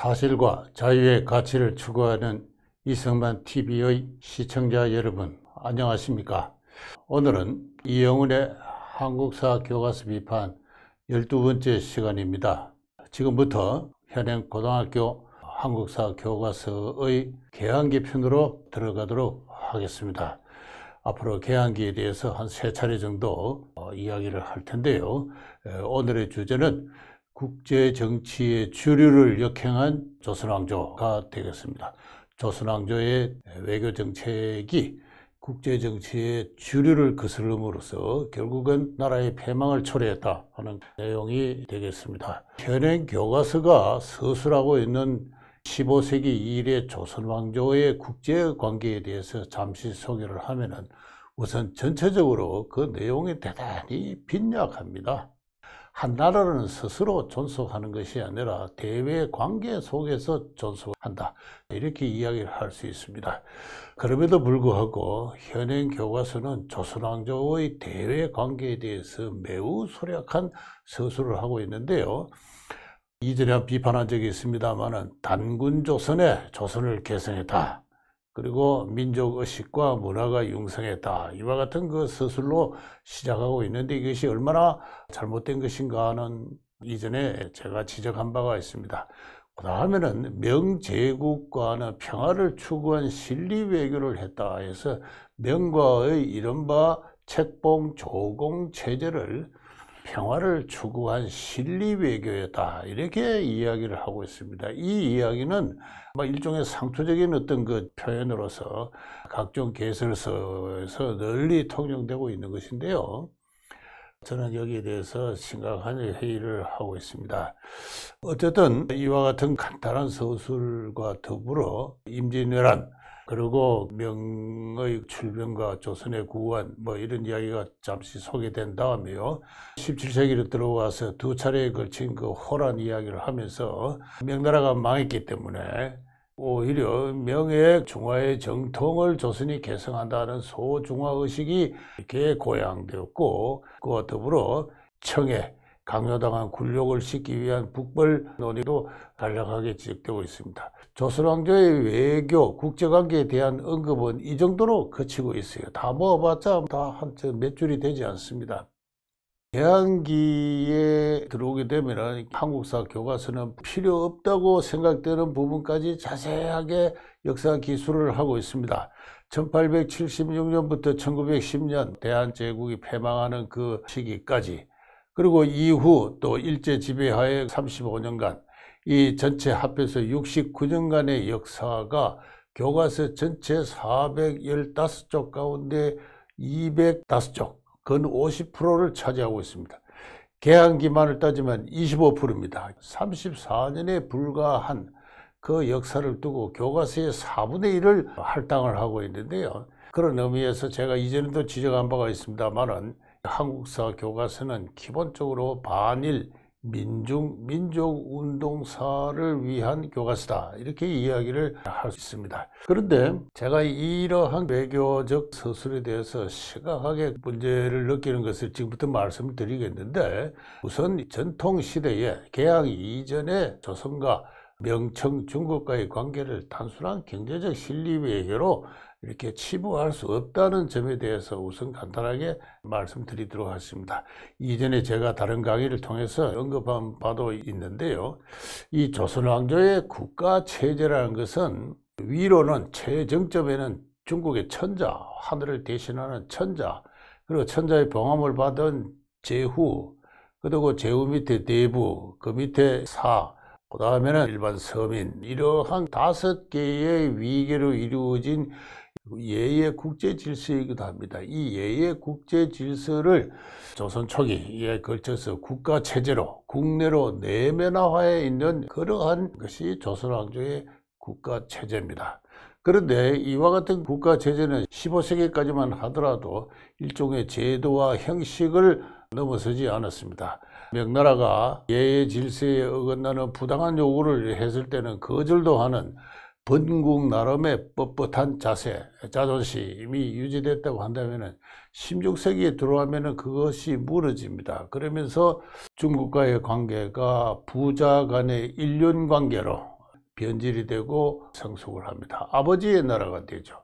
사실과 자유의 가치를 추구하는 이승만 TV의 시청자 여러분 안녕하십니까? 오늘은 이영훈의 한국사 교과서 비판 12번째 시간입니다. 지금부터 현행 고등학교 한국사 교과서의 개항기 편으로 들어가도록 하겠습니다. 앞으로 개항기에 대해서 한 세 차례 정도 어, 이야기를 할 텐데요. 오늘의 주제는 국제 정치의 주류를 역행한 조선왕조가 되겠습니다. 조선왕조의 외교 정책이 국제 정치의 주류를 거슬름으로써 결국은 나라의 패망을 초래했다 하는 내용이 되겠습니다. 현행 교과서가 서술하고 있는 15세기 이래 조선왕조의 국제관계에 대해서 잠시 소개를 하면은 우선 전체적으로 그 내용이 대단히 빈약합니다. 한 나라는 스스로 존속하는 것이 아니라 대외 관계 속에서 존속한다. 이렇게 이야기를 할 수 있습니다. 그럼에도 불구하고 현행 교과서는 조선왕조의 대외 관계에 대해서 매우 소략한 서술을 하고 있는데요. 이전에 비판한 적이 있습니다만 단군 조선에 조선을 개선했다. 그리고 민족 의식과 문화가 융성했다. 이와 같은 그 서술로 시작하고 있는데 이것이 얼마나 잘못된 것인가 하는 이전에 제가 지적한 바가 있습니다. 그 다음에는 명제국과는 평화를 추구한 신리 외교를 했다 해서 명과의 이른바 책봉 조공 체제를 평화를 추구한 실리 외교였다 이렇게 이야기를 하고 있습니다. 이 이야기는 뭐 일종의 상투적인 어떤 그 표현으로서 각종 개설서에서 널리 통용되고 있는 것인데요. 저는 여기에 대해서 심각한 회의를 하고 있습니다. 어쨌든 이와 같은 간단한 서술과 더불어 임진왜란 그리고 명의 출병과 조선의 구원 뭐 이런 이야기가 잠시 소개된 다음에요. 17세기로 들어와서 두 차례에 걸친 그 호란 이야기를 하면서 명나라가 망했기 때문에 오히려 명의 중화의 정통을 조선이 계승한다는 소중화의식이 이렇게 고양되었고 그와 더불어 청해 강요당한 굴욕을 씻기 위한 북벌 논의도 간략하게 지적되고 있습니다. 조선왕조의 외교, 국제관계에 대한 언급은 이 정도로 그치고 있어요. 다 모아봤자 다한몇 줄이 되지 않습니다. 대항기에 들어오게 되면 한국사 교과서는 필요 없다고 생각되는 부분까지 자세하게 역사 기술을 하고 있습니다. 1876년부터 1910년 대한제국이 패망하는 그 시기까지 그리고 이후 또 일제 지배하에 35년간 이 전체 합해서 69년간의 역사가 교과서 전체 415쪽 가운데 205쪽, 근 50%를 차지하고 있습니다. 개항기만을 따지면 25%입니다. 34년에 불과한 그 역사를 두고 교과서의 4분의 1을 할당을 하고 있는데요. 그런 의미에서 제가 이전에도 지적한 바가 있습니다만은 한국사 교과서는 기본적으로 반일, 민중, 민족운동사를 위한 교과서다 이렇게 이야기를 할 수 있습니다. 그런데 제가 이러한 외교적 서술에 대해서 심각하게 문제를 느끼는 것을 지금부터 말씀 드리겠는데 우선 전통시대에 개항 이전에 조선과 명청 중국과의 관계를 단순한 경제적 실리 외교로 이렇게 치부할 수 없다는 점에 대해서 우선 간단하게 말씀드리도록 하겠습니다. 이전에 제가 다른 강의를 통해서 언급한 바도 있는데요. 이 조선왕조의 국가체제라는 것은 위로는 최정점에는 중국의 천자, 하늘을 대신하는 천자, 그리고 천자의 봉함을 받은 제후, 그리고 제후 밑에 대부, 그 밑에 사, 그 다음에는 일반 서민, 이러한 다섯 개의 위계로 이루어진 예의 국제 질서이기도 합니다. 이 예의 국제 질서를 조선 초기에 걸쳐서 국가 체제로 국내로 내면화해 있는 그러한 것이 조선 왕조의 국가 체제입니다. 그런데 이와 같은 국가 체제는 15세기까지만 하더라도 일종의 제도와 형식을 넘어서지 않았습니다. 명나라가 예의 질서에 어긋나는 부당한 요구를 했을 때는 거절도 하는 본국 나름의 뻣뻣한 자세, 자존심이 유지됐다고 한다면 16세기에 들어가면 그것이 무너집니다. 그러면서 중국과의 관계가 부자 간의 일륜 관계로 변질이 되고 성숙을 합니다. 아버지의 나라가 되죠.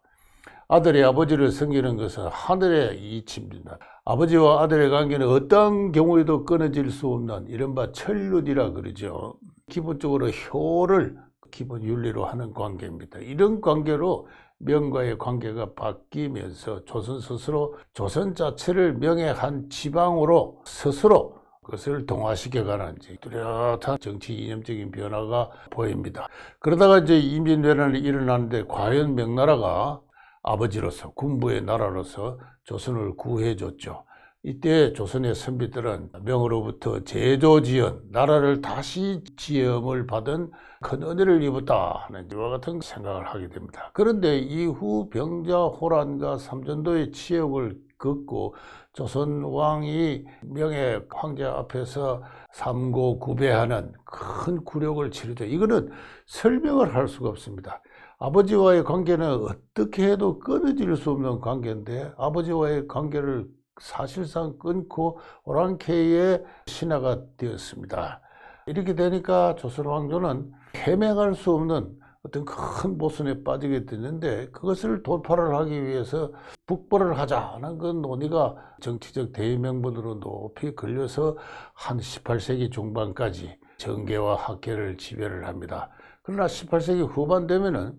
아들이 아버지를 섬기는 것은 하늘의 이치입니다. 아버지와 아들의 관계는 어떠한 경우에도 끊어질 수 없는 이른바 철륜이라 그러죠. 기본적으로 효를 기본 윤리로 하는 관계입니다. 이런 관계로 명과의 관계가 바뀌면서 조선 스스로 조선 자체를 명의한 지방으로 스스로 그것을 동화시켜가는지 뚜렷한 정치 이념적인 변화가 보입니다. 그러다가 이제 임진왜란이일어났는데 과연 명나라가 아버지로서 군부의 나라로서 조선을 구해줬죠. 이때 조선의 선비들은 명으로부터 제조지연, 나라를 다시 지음을 받은 큰 은혜를 입었다 하는 이와 같은 생각을 하게 됩니다. 그런데 이후 병자 호란과 삼전도의 치욕을 걷고 조선 왕이 명예 황제 앞에서 삼고 구배하는 큰 굴욕을 치르죠. 이거는 설명을 할 수가 없습니다. 아버지와의 관계는 어떻게 해도 끊어질 수 없는 관계인데 아버지와의 관계를 사실상 끊고 오랑캐의 신하가 되었습니다. 이렇게 되니까 조선왕조는 헤매갈 수 없는 어떤 큰 모순에 빠지게 되는데 그것을 돌파를 하기 위해서 북벌을 하자는 그 논의가 정치적 대의명분으로 높이 걸려서 한 18세기 중반까지 정계와 학계를 지배를 합니다. 그러나 18세기 후반 되면은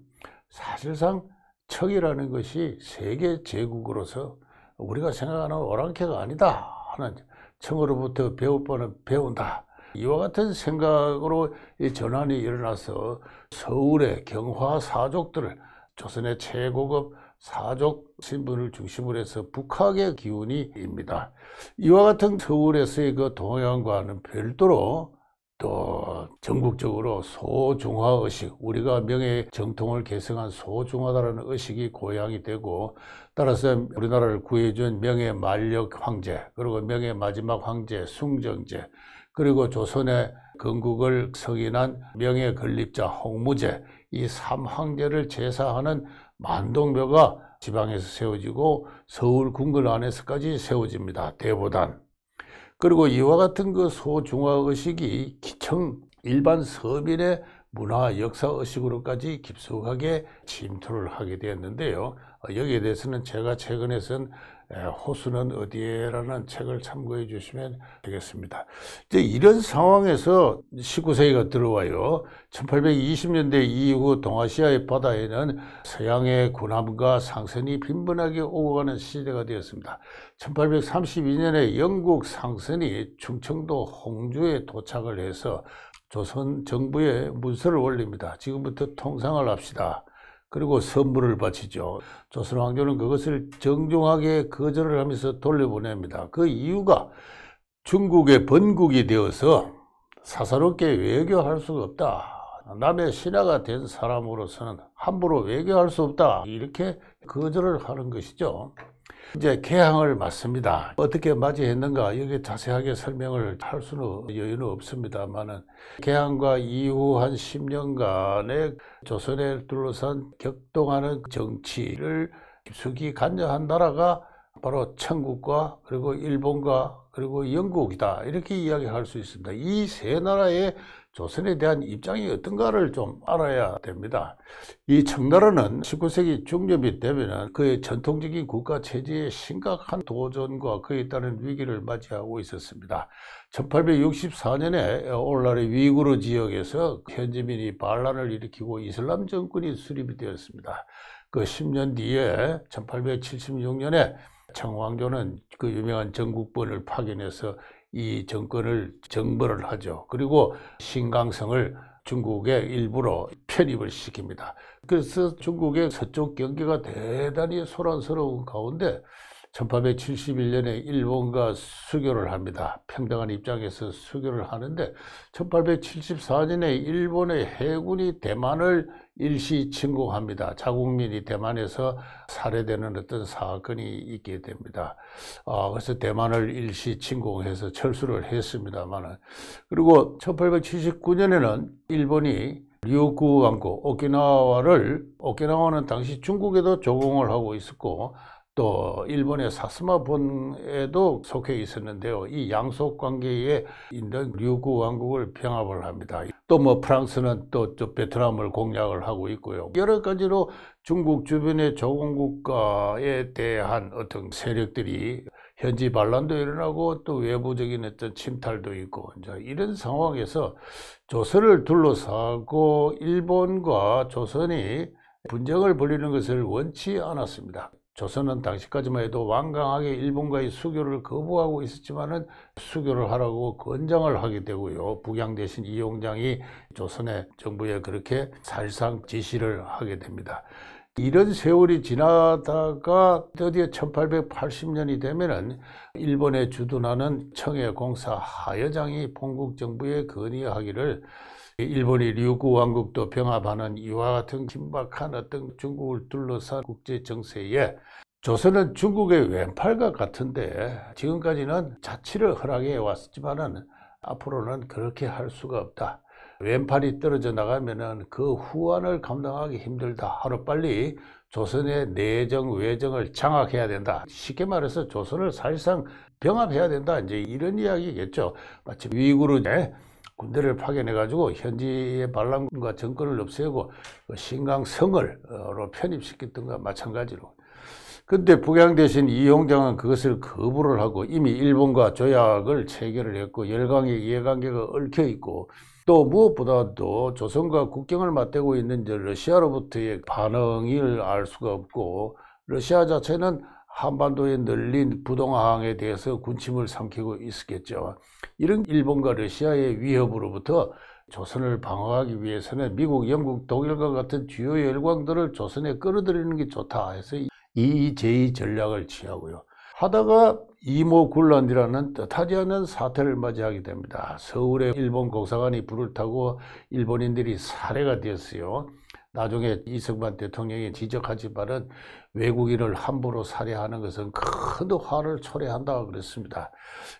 사실상 척이라는 것이 세계 제국으로서 우리가 생각하는 오랑캐가 아니다 하는 청으로부터 배울 바는 배운다. 이와 같은 생각으로 이 전환이 일어나서 서울의 경화 사족들을 조선의 최고급 사족 신분을 중심으로 해서 북학의 기운이입니다. 이와 같은 서울에서의 그 동양과는 별도로 또 전국적으로 소중화 의식 우리가 명예 정통을 계승한 소중하다는 의식이 고향이 되고 따라서 우리나라를 구해준 명예 만력 황제 그리고 명예 마지막 황제 숭정제 그리고 조선의 건국을 석인한 명예 건립자 홍무제 이 삼황제를 제사하는 만동묘가 지방에서 세워지고 서울 궁궐 안에서까지 세워집니다 대보단 그리고 이와 같은 그 소중화 의식이 기청 일반 서민의 문화 역사 의식으로까지 깊숙하게 침투를 하게 되었는데요. 여기에 대해서는 제가 최근에 선 예, 호수는 어디에라는 책을 참고해 주시면 되겠습니다. 이제 이런 상황에서 19세기가 들어와요. 1820년대 이후 동아시아의 바다에는 서양의 군함과 상선이 빈번하게 오고 가는 시대가 되었습니다. 1832년에 영국 상선이 충청도 홍주에 도착을 해서 조선 정부에 문서를 올립니다. 지금부터 통상을 합시다. 그리고 선물을 바치죠. 조선 왕조는 그것을 정중하게 거절을 하면서 돌려보냅니다. 그 이유가 중국의 번국이 되어서 사사롭게 외교할 수가 없다. 남의 신하가 된 사람으로서는 함부로 외교할 수 없다. 이렇게 거절을 하는 것이죠. 이제 개항을 맞습니다. 어떻게 맞이했는가 여기 자세하게 설명을 할 수는 여유는 없습니다만은 개항과 이후 한 10년간의 조선에 둘러싼 격동하는 정치를 깊숙이 간여한 나라가 바로 천국과 그리고 일본과 그리고 영국이다 이렇게 이야기할 수 있습니다. 이 세 나라의 조선에 대한 입장이 어떤가를 좀 알아야 됩니다. 이 청나라는 19세기 중엽이 되면 그의 전통적인 국가 체제에 심각한 도전과 그에 따른 위기를 맞이하고 있었습니다. 1864년에 올라날의 위구르 지역에서 현지민이 반란을 일으키고 이슬람 정권이 수립이 되었습니다. 그 10년 뒤에 1876년에 청왕조는 그 유명한 전국본을 파견해서 이 정권을 정벌을 하죠. 그리고 신강성을 중국에 일부러 편입을 시킵니다. 그래서 중국의 서쪽 경계가 대단히 소란스러운 가운데 1871년에 일본과 수교를 합니다. 평등한 입장에서 수교를 하는데 1874년에 일본의 해군이 대만을 일시 침공합니다. 자국민이 대만에서 살해되는 어떤 사건이 있게 됩니다. 아, 그래서 대만을 일시 침공해서 철수를 했습니다만 그리고 1879년에는 일본이 류쿠 왕국 오키나와를 오키나와는 당시 중국에도 조공을 하고 있었고 또 일본의 사스마본에도 속해 있었는데요. 이 양속 관계에 있는 류구 왕국을 병합을 합니다. 또 뭐 프랑스는 또 저 베트남을 공략을 하고 있고요. 여러 가지로 중국 주변의 조공국가에 대한 어떤 세력들이 현지 반란도 일어나고 또 외부적인 어떤 침탈도 있고 이런 상황에서 조선을 둘러싸고 일본과 조선이 분쟁을 벌이는 것을 원치 않았습니다. 조선은 당시까지만 해도 완강하게 일본과의 수교를 거부하고 있었지만은 수교를 하라고 권장을 하게 되고요. 북양 대신 이용장이 조선의 정부에 그렇게 살상 지시를 하게 됩니다. 이런 세월이 지나다가 드디어 1880년이 되면은 일본에 주둔하는 청해공사 하여장이 본국 정부에 건의하기를 일본이 류구 왕국도 병합하는 이와 같은 긴박한 어떤 중국을 둘러싼 국제 정세에 조선은 중국의 왼팔과 같은데 지금까지는 자치를 허락해 왔지만 앞으로는 그렇게 할 수가 없다. 왼팔이 떨어져 나가면그후안을 감당하기 힘들다. 하루빨리 조선의 내정 외정을 장악해야 된다. 쉽게 말해서 조선을 사실상 병합해야 된다. 이제 이런 이야기겠죠. 마치 위구르네 군대를 파견해가지고 현지의 반란과 정권을 없애고 그 신강성을로 편입시켰던가 마찬가지로. 근데 북양 대신 이용장은 그것을 거부를 하고 이미 일본과 조약을 체결을 했고 열강의 이해관계가 얽혀 있고 또 무엇보다도 조선과 국경을 맞대고 있는 러시아로부터의 반응을 알 수가 없고 러시아 자체는 한반도의 널린 부동항에 대해서 군침을 삼키고 있었겠죠. 이런 일본과 러시아의 위협으로부터 조선을 방어하기 위해서는 미국, 영국, 독일과 같은 주요 열광들을 조선에 끌어들이는 게 좋다 해서 이제2 전략을 취하고요. 하다가 이모군란이라는 뜻하지 않은 사태를 맞이하게 됩니다. 서울의 일본 공사관이 불을 타고 일본인들이 살해가 되었어요. 나중에 이승만 대통령이 지적하지만은 외국인을 함부로 살해하는 것은 큰 화를 초래한다고 그랬습니다.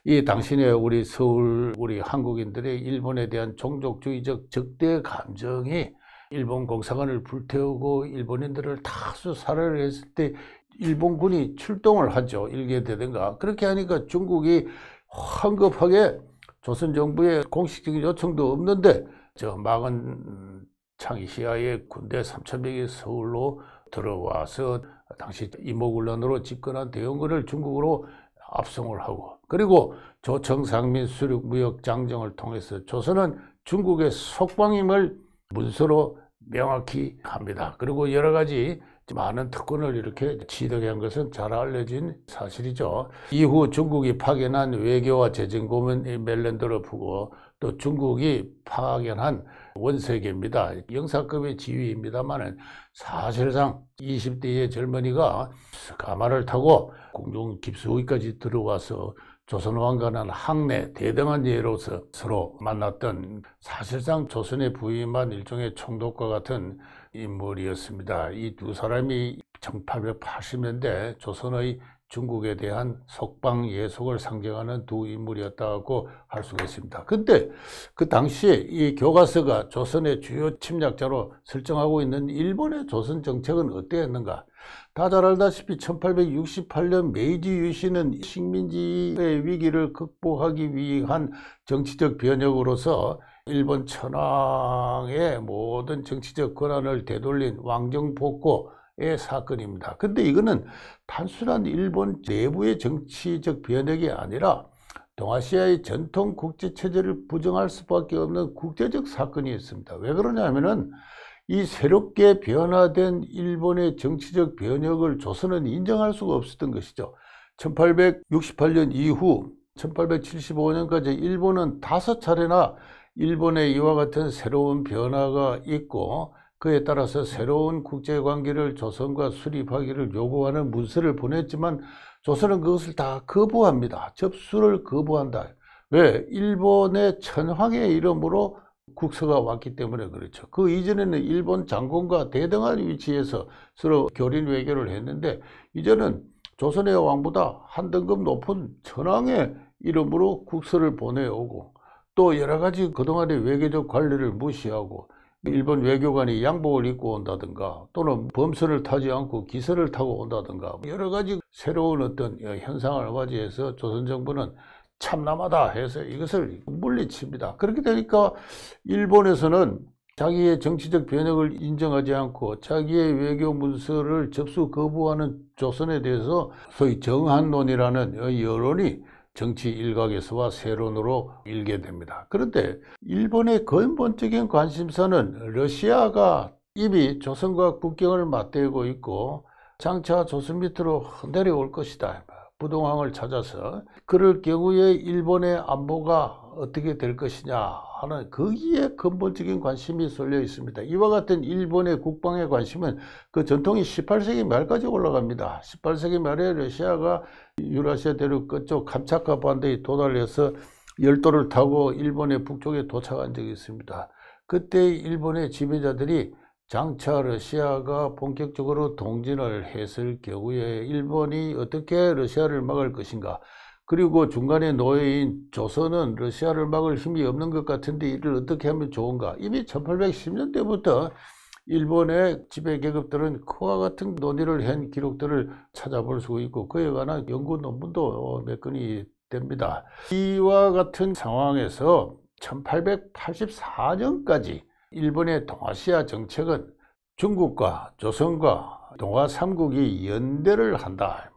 이 당신의 우리 서울 우리 한국인들의 일본에 대한 종족주의적 적대 감정이 일본 공사관을 불태우고 일본인들을 다수 살해했을 를때 일본군이 출동을 하죠. 일개되든가 그렇게 하니까 중국이 황급하게 조선정부의 공식적인 요청도 없는데 저 막은 창시하에 군대 3천명이 서울로 들어와서 당시 이모군란으로 집권한 대원군을 중국으로 압송을 하고 그리고 조청상민 수륙무역장정을 통해서 조선은 중국의 속방임을 문서로 명확히 합니다. 그리고 여러 가지 많은 특권을 이렇게 취득한 것은 잘 알려진 사실이죠. 이후 중국이 파견한 외교와 재정고문 이 멜랜드로프고 또 중국이 파견한 원색입니다. 영사급의 지위입니다만은 사실상 20대의 젊은이가 가마를 타고 공중 깊숙이까지 들어와서 조선왕가는 항내 대등한 예로서 서로 만났던 사실상 조선의 부임한 일종의 총독과 같은 인물이었습니다. 이 두 사람이 1880년대 조선의 중국에 대한 석방 예속을 상징하는 두 인물이었다고 할 수가 있습니다. 근데 그 당시에 이 교과서가 조선의 주요 침략자로 설정하고 있는 일본의 조선 정책은 어땠는가? 다 잘 알다시피 1868년 메이지 유신은 식민지의 위기를 극복하기 위한 정치적 변혁으로서 일본 천황의 모든 정치적 권한을 되돌린 왕정복고 의 사건입니다. 근데 이거는 단순한 일본 내부의 정치적 변혁이 아니라 동아시아의 전통 국제 체제를 부정할 수밖에 없는 국제적 사건이었습니다. 왜 그러냐면은 이 새롭게 변화된 일본의 정치적 변혁을 조선은 인정할 수가 없었던 것이죠. 1868년 이후 1875년까지 일본은 다섯 차례나 일본의 이와 같은 새로운 변화가 있고 그에 따라서 새로운 국제관계를 조선과 수립하기를 요구하는 문서를 보냈지만 조선은 그것을 다 거부합니다. 접수를 거부한다. 왜? 일본의 천황의 이름으로 국서가 왔기 때문에 그렇죠. 그 이전에는 일본 장군과 대등한 위치에서 서로 결인 외교를 했는데 이제는 조선의 왕보다 한 등급 높은 천황의 이름으로 국서를 보내오고 또 여러 가지 그동안의 외교적 관리를 무시하고 일본 외교관이 양복을 입고 온다든가 또는 범선을 타지 않고 기선을 타고 온다든가 여러 가지 새로운 어떤 어, 현상을 맞이해서 조선정부는 참남하다 해서 이것을 물리칩니다. 그렇게 되니까 일본에서는 자기의 정치적 변혁을 인정하지 않고 자기의 외교 문서를 접수 거부하는 조선에 대해서 소위 정한론이라는 어, 여론이 정치 일각에서와 세론으로 일게 됩니다. 그런데 일본의 근본적인 관심사는 러시아가 이미 조선과 국경을 맞대고 있고 장차 조선 밑으로 내려올 것이다. 부동항을 찾아서 그럴 경우에 일본의 안보가 어떻게 될 것이냐 하는 거기에 근본적인 관심이 쏠려 있습니다. 이와 같은 일본의 국방의 관심은 그 전통이 18세기 말까지 올라갑니다. 18세기 말에 러시아가 유라시아 대륙 끝쪽 감차카 반도에 도달해서 열도를 타고 일본의 북쪽에 도착한 적이 있습니다. 그때 일본의 지배자들이 장차 러시아가 본격적으로 동진을 했을 경우에 일본이 어떻게 러시아를 막을 것인가 그리고 중간에 노예인 조선은 러시아를 막을 힘이 없는 것 같은데 이를 어떻게 하면 좋은가? 이미 1810년대부터 일본의 지배 계급들은 그와 같은 논의를 한 기록들을 찾아볼 수 있고 그에 관한 연구 논문도 몇 건이 됩니다. 이와 같은 상황에서 1884년까지 일본의 동아시아 정책은 중국과 조선과 동아 삼국이 연대를 한다.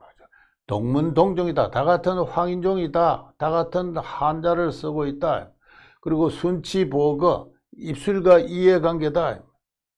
동문동종이다. 다 같은 황인종이다. 다 같은 한자를 쓰고 있다. 그리고 순치보거 입술과 이해 관계다.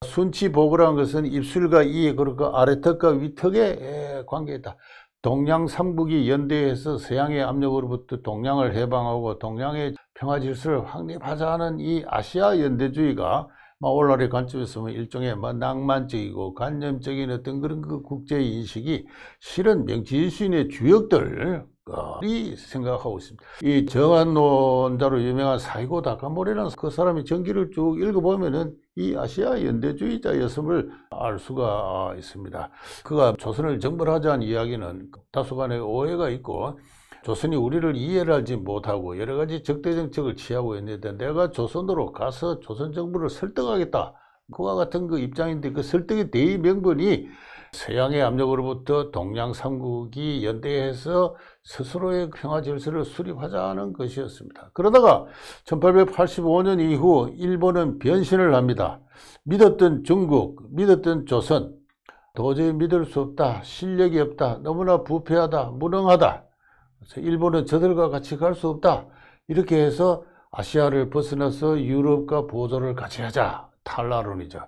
순치보거라는 것은 입술과 이해그리고 그 아래턱과 위턱의 관계이다. 동양 삼국이 연대해서 서양의 압력으로부터 동양을 해방하고 동양의 평화 질서를 확립하자는 이 아시아 연대주의가 뭐 올라리 관점에서 일종의 뭐 낭만적이고 관념적인 어떤 그런 그 국제인식이 실은 명치신의 주역들 어, 이 생각하고 있습니다. 이 정한론자로 유명한 사이고 다카모리라는 그 사람이 전기를 쭉 읽어보면은 이 아시아 연대주의자였음을 알 수가 있습니다. 그가 조선을 정벌하자는 이야기는 다소간의 오해가 있고 조선이 우리를 이해를 하지 못하고 여러 가지 적대 정책을 취하고 있는데 내가 조선으로 가서 조선 정부를 설득하겠다. 그와 같은 그 입장인데 그 설득의 대의 명분이 서양의 압력으로부터 동양 삼국이 연대해서 스스로의 평화 질서를 수립하자는 것이었습니다. 그러다가 1885년 이후 일본은 변신을 합니다. 믿었던 중국, 믿었던 조선, 도저히 믿을 수 없다, 실력이 없다, 너무나 부패하다, 무능하다. 일본은 저들과 같이 갈 수 없다. 이렇게 해서 아시아를 벗어나서 유럽과 보조를 같이 하자. 탈라론이죠.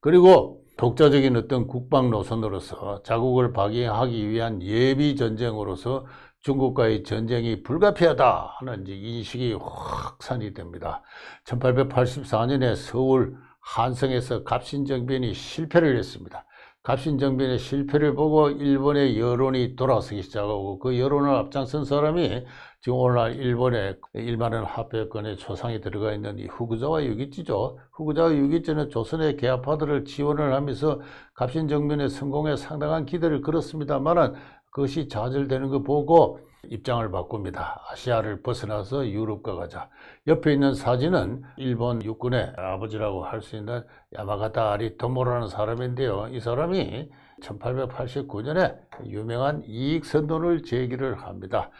그리고 독자적인 어떤 국방 노선으로서 자국을 파괴하기 위한 예비 전쟁으로서 중국과의 전쟁이 불가피하다 하는 인식이 확산이 됩니다. 1884년에 서울 한성에서 갑신정변이 실패를 했습니다. 갑신정변의 실패를 보고 일본의 여론이 돌아서기 시작하고 그 여론을 앞장선 사람이 지금 오늘날 일본의 일만은 합병권에 초상에 들어가 있는 이 후구자와 유기지죠 후구자와 유기지는 조선의 개화파들을 지원을 하면서 갑신정변의 성공에 상당한 기대를 걸었습니다만은 그것이 좌절되는 거 보고 입장을 바꿉니다. 아시아를 벗어나서 유럽과 가자. 옆에 있는 사진은 일본 육군의 아버지라고 할 수 있는 야마가타 아리도모라는 사람인데요. 이 사람이 1889년에 유명한 이익선언을 제기를 합니다.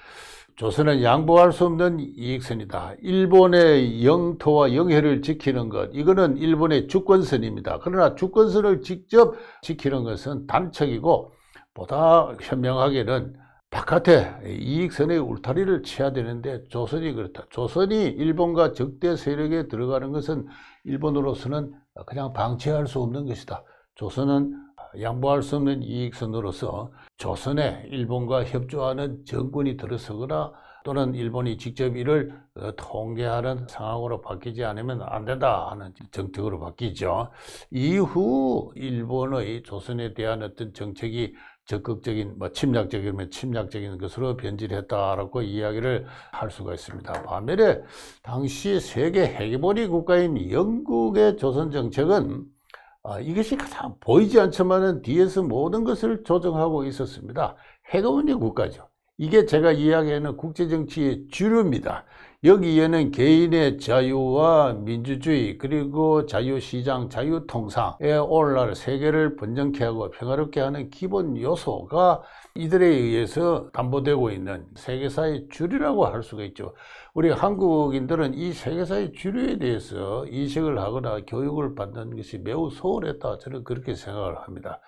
조선은 양보할 수 없는 이익선이다. 일본의 영토와 영해를 지키는 것, 이거는 일본의 주권선입니다. 그러나 주권선을 직접 지키는 것은 단척이고 보다 현명하게는 바깥에 이익선의 울타리를 쳐야 되는데 조선이 그렇다. 조선이 일본과 적대 세력에 들어가는 것은 일본으로서는 그냥 방치할 수 없는 것이다. 조선은 양보할 수 없는 이익선으로서 조선에 일본과 협조하는 정권이 들어서거나 또는 일본이 직접 이를 통계하는 상황으로 바뀌지 않으면 안 된다 하는 정책으로 바뀌죠. 이후 일본의 조선에 대한 어떤 정책이 적극적인 뭐 침략적이면 뭐 침략적인 것으로 변질했다라고 이야기를 할 수가 있습니다. 반면에 당시 세계 헤게모니 국가인 영국의 조선 정책은 아, 이것이 가장 보이지 않지만은 뒤에서 모든 것을 조정하고 있었습니다. 헤게모니 국가죠. 이게 제가 이야기하는 국제정치의 주류입니다. 여기에는 개인의 자유와 민주주의 그리고 자유시장 자유통상에 오늘날 세계를 번정케 하고 평화롭게 하는 기본 요소가 이들에 의해서 담보되고 있는 세계사의 주류라고 할 수가 있죠 우리 한국인들은 이 세계사의 주류에 대해서 인식을 하거나 교육을 받는 것이 매우 소홀했다 저는 그렇게 생각을 합니다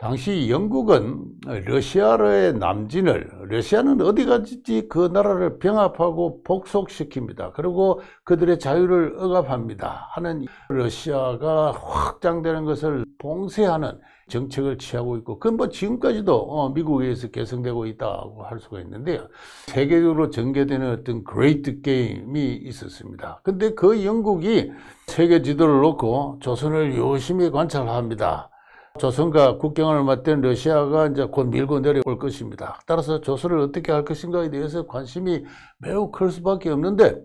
당시 영국은 러시아의 남진을 러시아는 어디 가지지그 나라를 병합하고 복속시킵니다. 그리고 그들의 자유를 억압합니다. 하는 러시아가 확장되는 것을 봉쇄하는 정책을 취하고 있고 그건 뭐 지금까지도 어, 미국에서 개성되고 있다고 할 수가 있는데요. 세계적으로 전개되는 어떤 그레이트 게임이 있었습니다. 근데 그 영국이 세계 지도를 놓고 조선을 열심히 관찰합니다. 조선과 국경을 맞댄 러시아가 이제 곧 밀고 내려올 것입니다. 따라서 조선을 어떻게 할 것인가에 대해서 관심이 매우 클 수밖에 없는데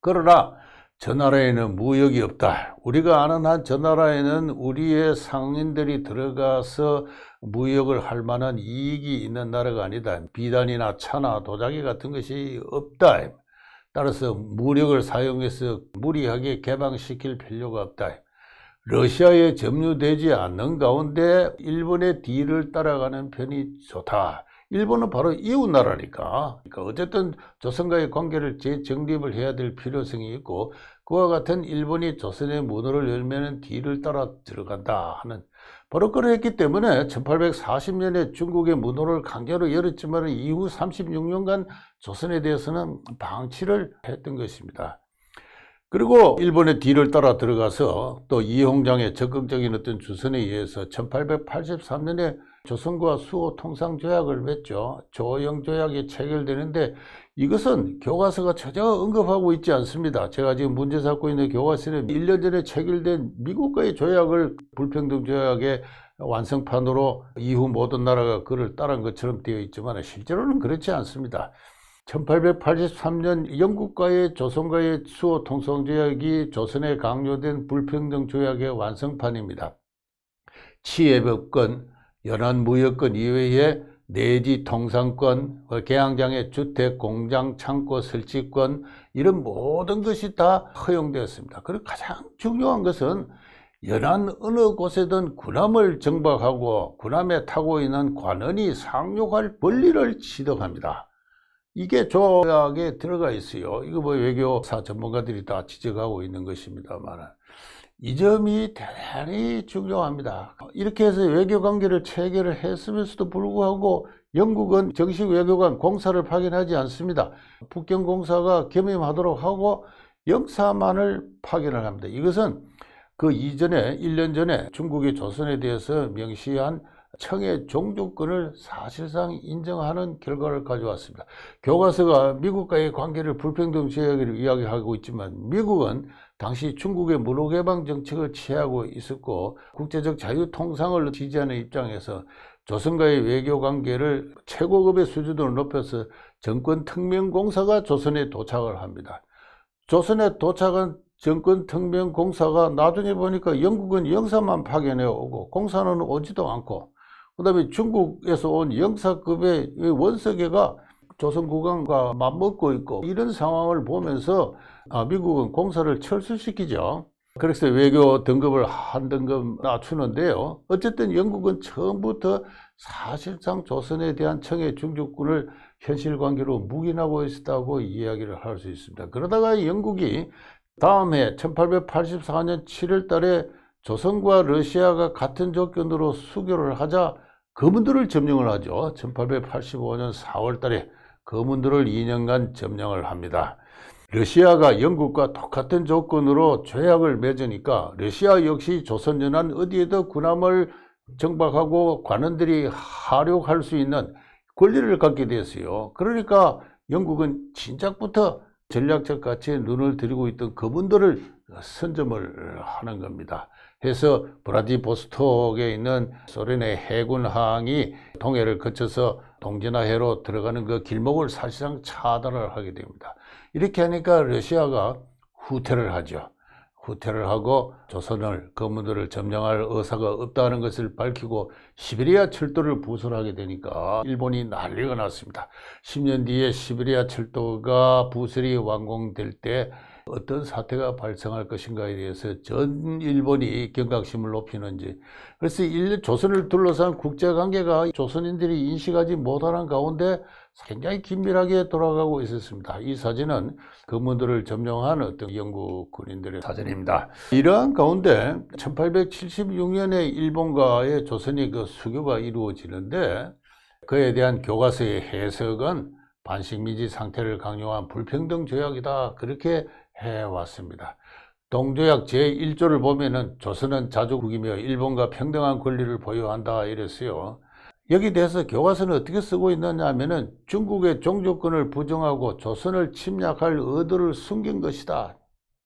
그러나 저 나라에는 무역이 없다. 우리가 아는 한 저 나라에는 우리의 상인들이 들어가서 무역을 할 만한 이익이 있는 나라가 아니다. 비단이나 차나 도자기 같은 것이 없다. 따라서 무력을 사용해서 무리하게 개방시킬 필요가 없다. 러시아에 점유되지 않는 가운데 일본의 뒤를 따라가는 편이 좋다. 일본은 바로 이웃 나라니까. 그러니까 어쨌든 조선과의 관계를 재정립을 해야 될 필요성이 있고 그와 같은 일본이 조선의 문호를 열면 뒤를 따라 들어간다 하는 바로 그했기 때문에 1840년에 중국의 문호를 강제로 열었지만 이후 36년간 조선에 대해서는 방치를 했던 것입니다. 그리고 일본의 뒤를 따라 들어가서 또 이홍장의 적극적인 어떤 주선에 의해서 1883년에 조선과 수호 통상 조약을 맺죠. 조영 조약이 체결되는데 이것은 교과서가 전혀 언급하고 있지 않습니다. 제가 지금 문제 삼고 있는 교과서는 1년 전에 체결된 미국과의 조약을 불평등 조약의 완성판으로 이후 모든 나라가 그를 따른 것처럼 되어 있지만 실제로는 그렇지 않습니다. 1883년 영국과의 조선과의 수호 통성조약이 조선에 강요된 불평등 조약의 완성판입니다. 치해법권, 연안무역권 이외에 내지 통상권, 개항장의 주택, 공장, 창고 설치권 이런 모든 것이 다 허용되었습니다. 그리고 가장 중요한 것은 연안 어느 곳에든 군함을 정박하고 군함에 타고 있는 관원이 상륙할 권리를 취득합니다. 이게 조약에 들어가 있어요. 이거 뭐 외교사 전문가들이 다 지적하고 있는 것입니다만 이 점이 대단히 중요합니다. 이렇게 해서 외교관계를 체결을 했음에서도 불구하고 영국은 정식 외교관 공사를 파견하지 않습니다. 북경공사가 겸임하도록 하고 영사만을 파견을 합니다. 이것은 그 이전에 1년 전에 중국이 조선에 대해서 명시한 청의 종주권을 사실상 인정하는 결과를 가져왔습니다. 교과서가 미국과의 관계를 불평등 지역을 이야기하고 있지만 미국은 당시 중국의 무호개방 정책을 취하고 있었고 국제적 자유통상을 지지하는 입장에서 조선과의 외교관계를 최고급의 수준으로 높여서 정권특명공사가 조선에 도착을 합니다. 조선에 도착한 정권특명공사가 나중에 보니까 영국은 영사만 파견해 오고 공사는 오지도 않고 그 다음에 중국에서 온 영사급의 원석회가 조선국왕과 맞먹고 있고 이런 상황을 보면서 아, 미국은 공사를 철수시키죠. 그래서 외교 등급을 한 등급 낮추는데요. 어쨌든 영국은 처음부터 사실상 조선에 대한 청해 중주군을 현실관계로 묵인하고 있었다고 이야기를 할 수 있습니다. 그러다가 영국이 다음 해 1884년 7월 달에 조선과 러시아가 같은 조건으로 수교를 하자 거문들을 점령을 하죠. 1885년 4월 달에 거문들을 2년간 점령을 합니다. 러시아가 영국과 똑같은 조건으로 죄약을 맺으니까 러시아 역시 조선연안 어디에도 군함을 정박하고 관원들이 하륙할 수 있는 권리를 갖게 되었어요 그러니까 영국은 진작부터 전략적 가치에 눈을 들이고 있던 그분들을 선점을 하는 겁니다. 해서 브라디보스톡에 있는 소련의 해군항이 동해를 거쳐서 동진아해로 들어가는 그 길목을 사실상 차단을 하게 됩니다. 이렇게 하니까 러시아가 후퇴를 하죠. 후퇴를 하고 조선을 거문들을 점령할 의사가 없다는 것을 밝히고 시베리아 철도를 부설하게 되니까 일본이 난리가 났습니다. 10년 뒤에 시베리아 철도가 부설이 완공될 때 어떤 사태가 발생할 것인가에 대해서 전 일본이 경각심을 높이는지 그래서 일 조선을 둘러싼 국제관계가 조선인들이 인식하지 못하는 가운데 굉장히 긴밀하게 돌아가고 있었습니다. 이 사진은 그문들을 점령한 어떤 영국 군인들의 사진입니다. 이러한 가운데 1876년에 일본과의 조선의 그 수교가 이루어지는데 그에 대한 교과서의 해석은 반식민지 상태를 강요한 불평등 조약이다 그렇게 해왔습니다. 동조약 제1조를 보면은 조선은 자주국이며 일본과 평등한 권리를 보유한다 이랬어요. 여기 대해서 교과서는 어떻게 쓰고 있느냐 하면은 중국의 종조권을 부정하고 조선을 침략할 의도를 숨긴 것이다.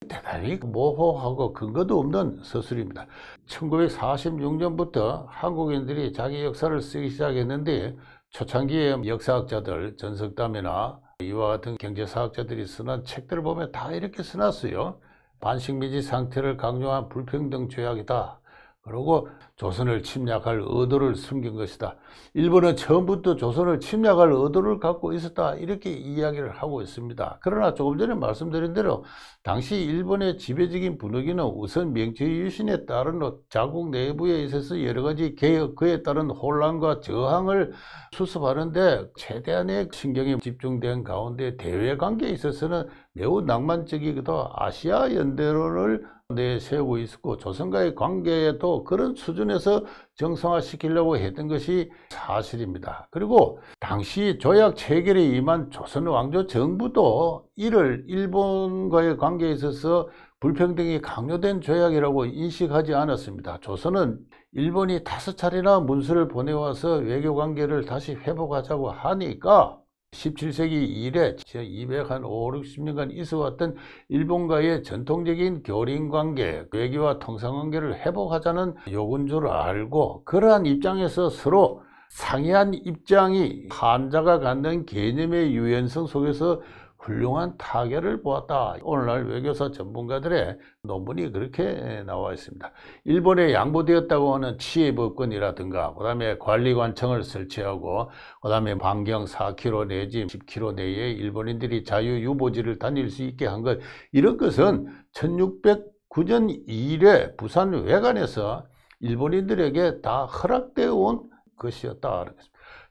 대단히 모호하고 근거도 없는 서술입니다. 1946년부터 한국인들이 자기 역사를 쓰기 시작했는데 초창기의 역사학자들 전석담이나 이와 같은 경제사학자들이 쓰는 책들을 보면 다 이렇게 써놨어요. 반식미지 상태를 강요한 불평등 조약이다 그리고 조선을 침략할 의도를 숨긴 것이다. 일본은 처음부터 조선을 침략할 의도를 갖고 있었다. 이렇게 이야기를 하고 있습니다. 그러나 조금 전에 말씀드린 대로 당시 일본의 지배적인 분위기는 우선 명치유신에 따른 자국 내부에 있어서 여러 가지 개혁, 그에 따른 혼란과 저항을 수습하는데 최대한의 신경이 집중된 가운데 대외 관계에 있어서는 매우 낭만적이기도 아시아 연대론을 내에 세우고 있었고 조선과의 관계도 에 그런 수준에서 정상화시키려고 했던 것이 사실입니다. 그리고 당시 조약 체결에 임한 조선 왕조 정부도 이를 일본과의 관계에 있어서 불평등이 강요된 조약이라고 인식하지 않았습니다. 조선은 일본이 다섯 차례나 문서를 보내와서 외교관계를 다시 회복하자고 하니까 17세기 이래 200 한 5, 60년간 있어왔던 일본과의 전통적인 교린관계, 외교와 통상관계를 회복하자는 요구인 줄 알고 그러한 입장에서 서로 상이한 입장이 한자가 갖는 개념의 유연성 속에서 훌륭한 타결을 보았다. 오늘날 외교사 전문가들의 논문이 그렇게 나와 있습니다. 일본에 양보되었다고 하는 치해법권이라든가 그 다음에 관리관청을 설치하고 그 다음에 반경 4km 내지 10km 내에 일본인들이 자유유보지를 다닐 수 있게 한것 이런 것은 1609년 1회 부산 외관에서 일본인들에게 다 허락되어 온 것이었다.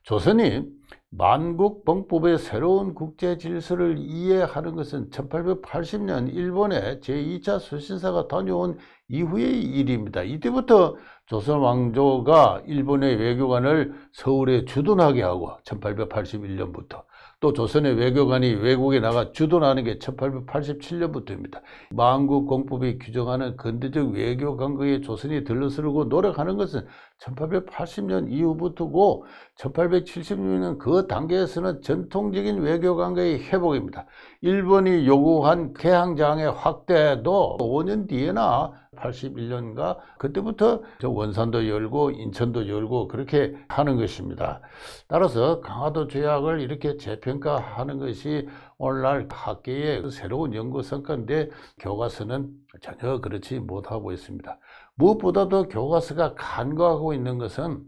조선이 만국봉법의 새로운 국제 질서를 이해하는 것은 1880년 일본에 제2차 수신사가 다녀온 이후의 일입니다. 이때부터 조선 왕조가 일본의 외교관을 서울에 주둔하게 하고 1881년부터 또 조선의 외교관이 외국에 나가 주둔하는 게 1887년부터입니다. 만국 공법이 규정하는 근대적 외교 관계에 조선이 들러스르고 노력하는 것은 1880년 이후부터고 1876년 그 단계에서는 전통적인 외교 관계의 회복입니다. 일본이 요구한 개항장의 확대도 5년 뒤에나 8 1년인가 그때부터 원산도 열고 인천도 열고 그렇게 하는 것입니다. 따라서 강화도 조약을 이렇게 재평가하는 것이 오늘날 학계의 새로운 연구 성과인데 교과서는 전혀 그렇지 못하고 있습니다. 무엇보다도 교과서가 간과하고 있는 것은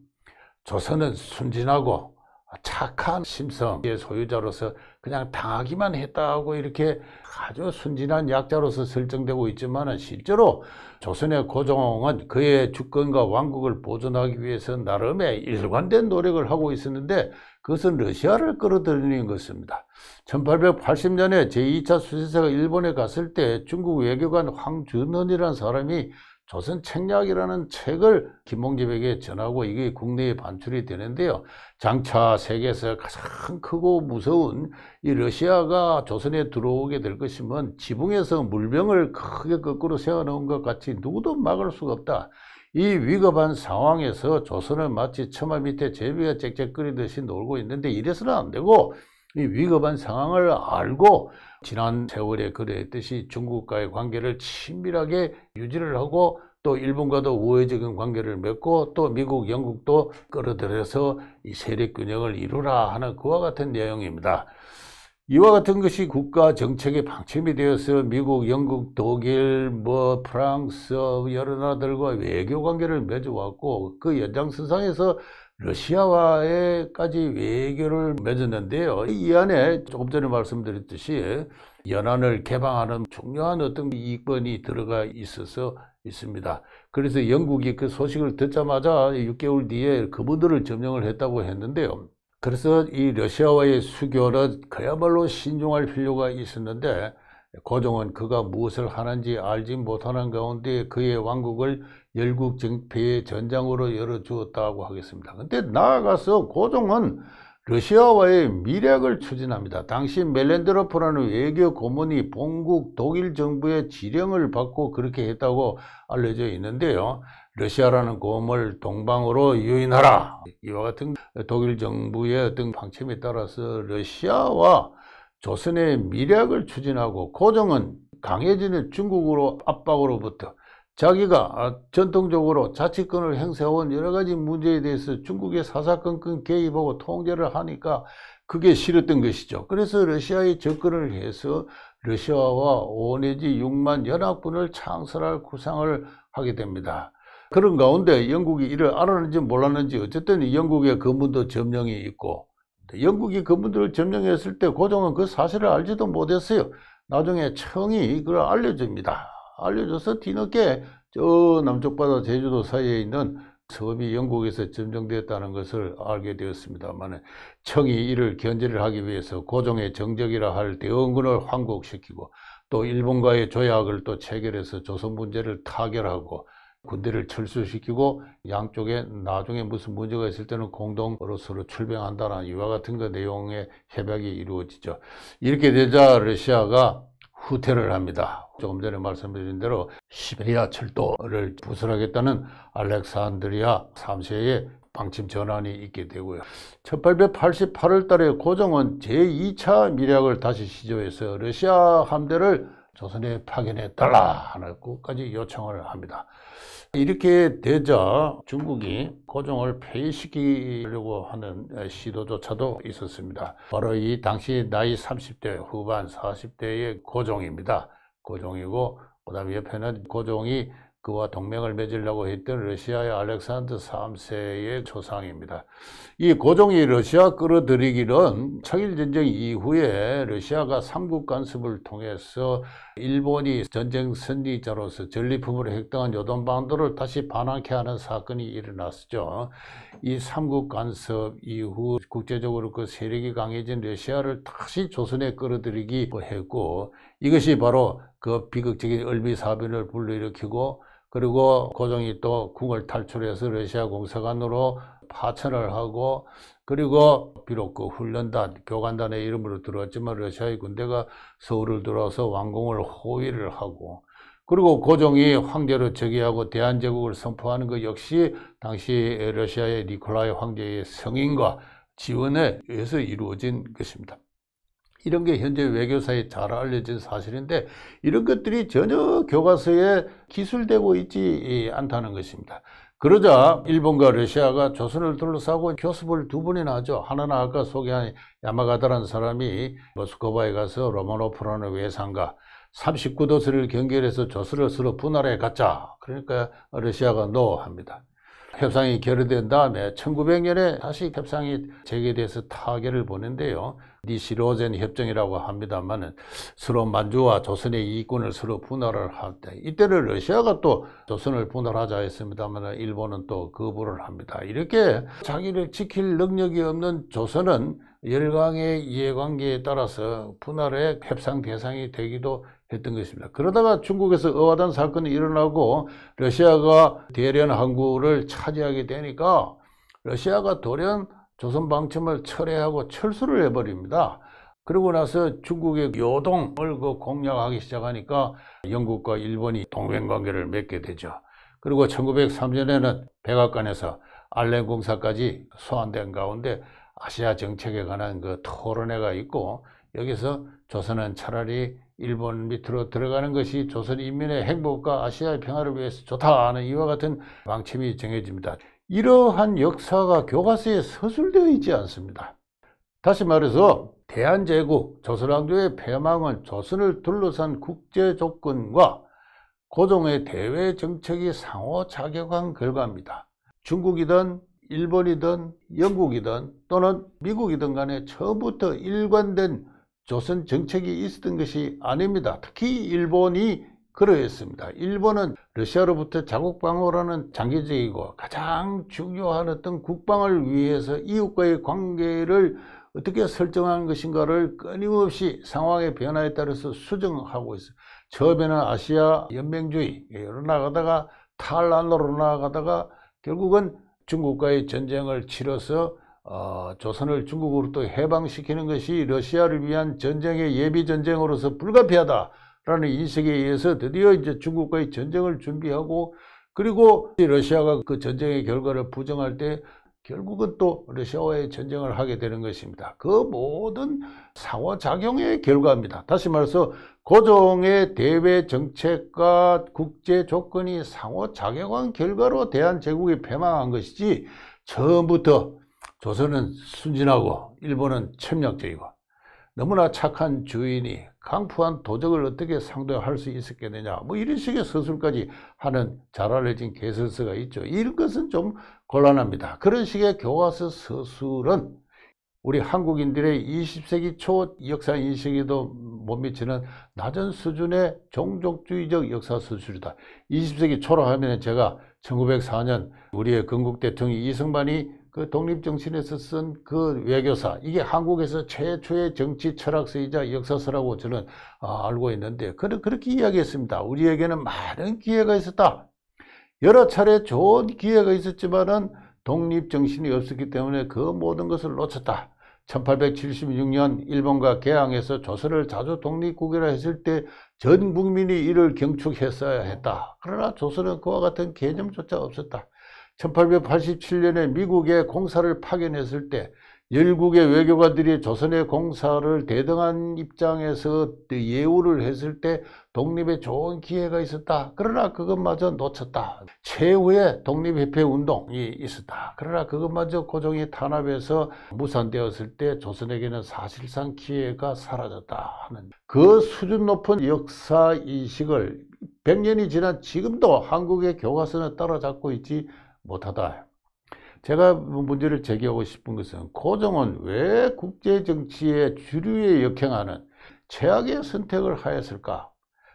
조선은 순진하고 착한 심성의 소유자로서 그냥 당하기만 했다고 이렇게 아주 순진한 약자로서 설정되고 있지만 실제로 조선의 고종은 그의 주권과 왕국을 보존하기 위해서 나름의 일관된 노력을 하고 있었는데 그것은 러시아를 끌어들이는 것입니다. 1880년에 제2차 수세사가 일본에 갔을 때 중국 외교관 황준원이라는 사람이 조선책략이라는 책을 김홍집에게 전하고 이게 국내에 반출이 되는데요. 장차 세계에서 가장 크고 무서운 이 러시아가 조선에 들어오게 될 것이면 지붕에서 물병을 크게 거꾸로 세워놓은 것 같이 누구도 막을 수가 없다. 이 위급한 상황에서 조선을 마치 처마 밑에 제비가 짹짹거리듯이 놀고 있는데 이래서는 안 되고 이 위급한 상황을 알고 지난 세월에 그랬듯이 중국과의 관계를 친밀하게 유지를 하고 또 일본과도 우호적인 관계를 맺고 또 미국, 영국도 끌어들여서 이 세력 균형을 이루라 하는 그와 같은 내용입니다. 이와 같은 것이 국가 정책의 방침이 되어서 미국, 영국, 독일, 뭐 프랑스 여러 나라들과 외교 관계를 맺어왔고 그 연장선상에서 러시아와의까지 외교를 맺었는데요. 이 안에 조금 전에 말씀드렸듯이 연안을 개방하는 중요한 어떤 이권이 들어가 있어서 있습니다. 그래서 영국이 그 소식을 듣자마자 6개월 뒤에 그분들을 점령을 했다고 했는데요. 그래서 이 러시아와의 수교는 그야말로 신중할 필요가 있었는데 고종은 그가 무엇을 하는지 알지 못하는 가운데 그의 왕국을 열국 정패의 전장으로 열어주었다고 하겠습니다. 근데 나아가서 고종은 러시아와의 미략을 추진합니다. 당시 멜렌드로프라는 외교 고문이 본국 독일 정부의 지령을 받고 그렇게 했다고 알려져 있는데요. 러시아라는 고음을 동방으로 유인하라. 이와 같은 독일 정부의 어떤 방침에 따라서 러시아와 조선의 밀약을 추진하고 고종은 강해지는 중국으로 압박으로부터 자기가 아, 전통적으로 자치권을 행사해온 여러 가지 문제에 대해서 중국의 사사건건 개입하고 통제를 하니까 그게 싫었던 것이죠. 그래서 러시아의 접근을 해서 러시아와 5 내지 6만 연합군을 창설할 구상을 하게 됩니다. 그런 가운데 영국이 이를 알았는지 몰랐는지 어쨌든 영국의 건문도 점령이 있고 네, 영국이 그분들을 점령했을 때 고종은 그 사실을 알지도 못했어요. 나중에 청이 그걸 알려줍니다. 알려줘서 뒤늦게 저 남쪽 바다 제주도 사이에 있는 섬이 영국에서 점령되었다는 것을 알게 되었습니다만 청이 이를 견제를 하기 위해서 고종의 정적이라 할 대원군을 환국시키고 또 일본과의 조약을 또 체결해서 조선 문제를 타결하고 군대를 철수시키고 양쪽에 나중에 무슨 문제가 있을 때는 공동으로 서로 출병한다는 이와 같은 그 내용의 협약이 이루어지죠. 이렇게 되자 러시아가 후퇴를 합니다. 조금 전에 말씀드린 대로 시베리아 철도를 부설하겠다는 알렉산드리아 3세의 방침 전환이 있게 되고요. 1888월 달에 고정은 제2차 미략을 다시 시조해서 러시아 함대를 조선에 파견해달라 하는 것까지 요청을 합니다. 이렇게 되자 중국이 고종을 폐위시키려고 하는 시도조차도 있었습니다. 바로 이 당시 나이 30대 후반 40대의 고종입니다. 고종이고 그 다음에 옆에는 고종이 그와 동맹을 맺으려고 했던 러시아의 알렉산드 3세의 초상입니다. 이 고종이 러시아 끌어들이기는 청일전쟁 이후에 러시아가 삼국 간섭을 통해서 일본이 전쟁 선리자로서 전리품으로 획득한 요동반도를 다시 반환케 하는 사건이 일어났죠. 이 삼국 간섭 이후 국제적으로 그 세력이 강해진 러시아를 다시 조선에 끌어들이기 했고 이것이 바로 그 비극적인 을미사변을 불러일으키고 그리고 고종이 또 궁을 탈출해서 러시아 공사관으로 파천을 하고 그리고 비록 그 훈련단, 교관단의 이름으로 들어왔지만 러시아의 군대가 서울을 들어와서 왕궁을 호위를 하고 그리고 고종이 황제로 즉위하고 대한제국을 선포하는 것 역시 당시 러시아의 니콜라이 황제의 성인과 지원에 의해서 이루어진 것입니다. 이런 게 현재 외교사에 잘 알려진 사실인데 이런 것들이 전혀 교과서에 기술되고 있지 않다는 것입니다. 그러자 일본과 러시아가 조선을 둘러싸고 교습을 두 번이나 하죠. 하나는 아까 소개한 야마가다라는 사람이 모스크바에 가서 로마노프라는 외상과 39도수를 경계해서 조선을 서로 분할해 갖자. 그러니까 러시아가 노 합니다. 협상이 결의된 다음에 1900년에 다시 협상이 재개돼서 타결을 보는데요. 니시로젠 협정이라고 합니다만은 서로 만주와 조선의 이익군을 서로 분할을 할 때 이때를 러시아가 또 조선을 분할하자 했습니다만 일본은 또 거부를 합니다. 이렇게 자기를 지킬 능력이 없는 조선은 열강의 이해관계에 따라서 분할의 협상 대상이 되기도 했던 것입니다. 그러다가 중국에서 어화단 사건이 일어나고 러시아가 대련 항구를 차지하게 되니까 러시아가 돌연 조선 방침을 철회하고 철수를 해버립니다. 그러고 나서 중국의 요동을 그 공략하기 시작하니까 영국과 일본이 동맹 관계를 맺게 되죠. 그리고 1903년에는 백악관에서 알렌 공사까지 소환된 가운데 아시아 정책에 관한 그 토론회가 있고 여기서 조선은 차라리 일본 밑으로 들어가는 것이 조선 인민의 행복과 아시아의 평화를 위해서 좋다 하는 이와 같은 방침이 정해집니다. 이러한 역사가 교과서에 서술되어 있지 않습니다. 다시 말해서 대한제국 조선왕조의 폐망은 조선을 둘러싼 국제 조건과 고종의 대외 정책이 상호 작용한 결과입니다. 중국이든 일본이든 영국이든 또는 미국이든 간에 처음부터 일관된 조선 정책이 있었던 것이 아닙니다. 특히 일본이 그러했습니다. 일본은 러시아로부터 자국 방어라는 장기적이고 가장 중요한 어떤 국방을 위해서 이웃과의 관계를 어떻게 설정하는 것인가를 끊임없이 상황의 변화에 따라서 수정하고 있어 처음에는 아시아 연맹주의로 예, 나가다가 탈란으로 나가다가 결국은 중국과의 전쟁을 치러서 어, 조선을 중국으로부터 해방시키는 것이 러시아를 위한 전쟁의 예비 전쟁으로서 불가피하다. 라는 인식에 의해서 드디어 이제 중국과의 전쟁을 준비하고 그리고 러시아가 그 전쟁의 결과를 부정할 때 결국은 또 러시아와의 전쟁을 하게 되는 것입니다. 그 모든 상호작용의 결과입니다. 다시 말해서 고종의 대외 정책과 국제 조건이 상호작용한 결과로 대한제국이 패망한 것이지 처음부터 조선은 순진하고 일본은 협력적이고 너무나 착한 주인이 강포한 도적을 어떻게 상대할 수 있었겠느냐 뭐 이런 식의 서술까지 하는 잘 알려진 개설서가 있죠 이런 것은 좀 곤란합니다 그런 식의 교과서 서술은 우리 한국인들의 20세기 초 역사 인식에도 못 미치는 낮은 수준의 종족주의적 역사 서술이다 20세기 초라 하면 제가 1904년 우리의 건국 대통령 이승만이 그 독립정신에서 쓴 그 외교사 이게 한국에서 최초의 정치 철학서이자 역사서라고 저는 아, 알고 있는데 그렇게 이야기했습니다. 우리에게는 많은 기회가 있었다. 여러 차례 좋은 기회가 있었지만은 독립정신이 없었기 때문에 그 모든 것을 놓쳤다. 1876년 일본과 개항해서 조선을 자주 독립국이라 했을 때 전 국민이 이를 경축했어야 했다. 그러나 조선은 그와 같은 개념조차 없었다. 1887년에 미국에 공사를 파견했을 때 열국의 외교관들이 조선의 공사를 대등한 입장에서 예우를 했을 때 독립에 좋은 기회가 있었다. 그러나 그것마저 놓쳤다. 최후의 독립협회 운동이 있었다. 그러나 그것마저 고종이 탄압해서 무산되었을 때 조선에게는 사실상 기회가 사라졌다 하는 그 수준 높은 역사인식을 100년이 지난 지금도 한국의 교과서는 따라잡고 있지 못하다. 제가 문제를 제기하고 싶은 것은 고종은 왜 국제정치의 주류에 역행하는 최악의 선택을 하였을까?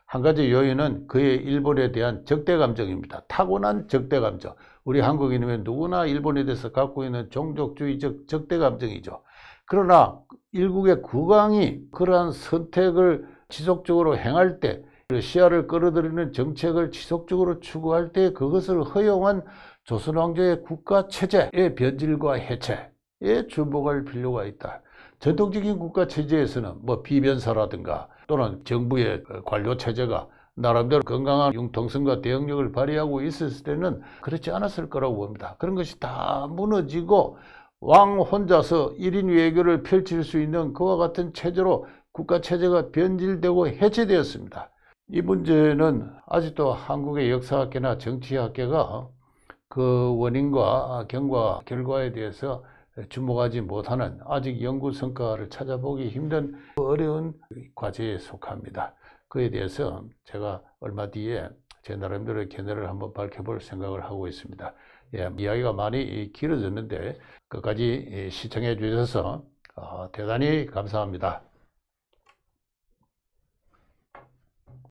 한 가지 요인은 그의 일본에 대한 적대감정입니다. 타고난 적대감정. 우리 한국인이면 누구나 일본에 대해서 갖고 있는 종족주의적 적대감정이죠. 그러나 일국의 국왕이 그러한 선택을 지속적으로 행할 때 시야를 끌어들이는 정책을 지속적으로 추구할 때 그것을 허용한 조선왕조의 국가체제의 변질과 해체에 주목할 필요가 있다. 전통적인 국가체제에서는 뭐 비변사라든가 또는 정부의 관료체제가 나름대로 건강한 융통성과 대응력을 발휘하고 있었을 때는 그렇지 않았을 거라고 봅니다. 그런 것이 다 무너지고 왕 혼자서 1인 외교를 펼칠 수 있는 그와 같은 체제로 국가체제가 변질되고 해체되었습니다. 이 문제는 아직도 한국의 역사학계나 정치학계가 그 원인과 경과, 결과에 대해서 주목하지 못하는 아직 연구 성과를 찾아보기 힘든 그 어려운 과제에 속합니다. 그에 대해서 제가 얼마 뒤에 제 나름대로의 견해를 한번 밝혀볼 생각을 하고 있습니다. 예, 이야기가 많이 길어졌는데 끝까지 시청해 주셔서 어, 대단히 감사합니다.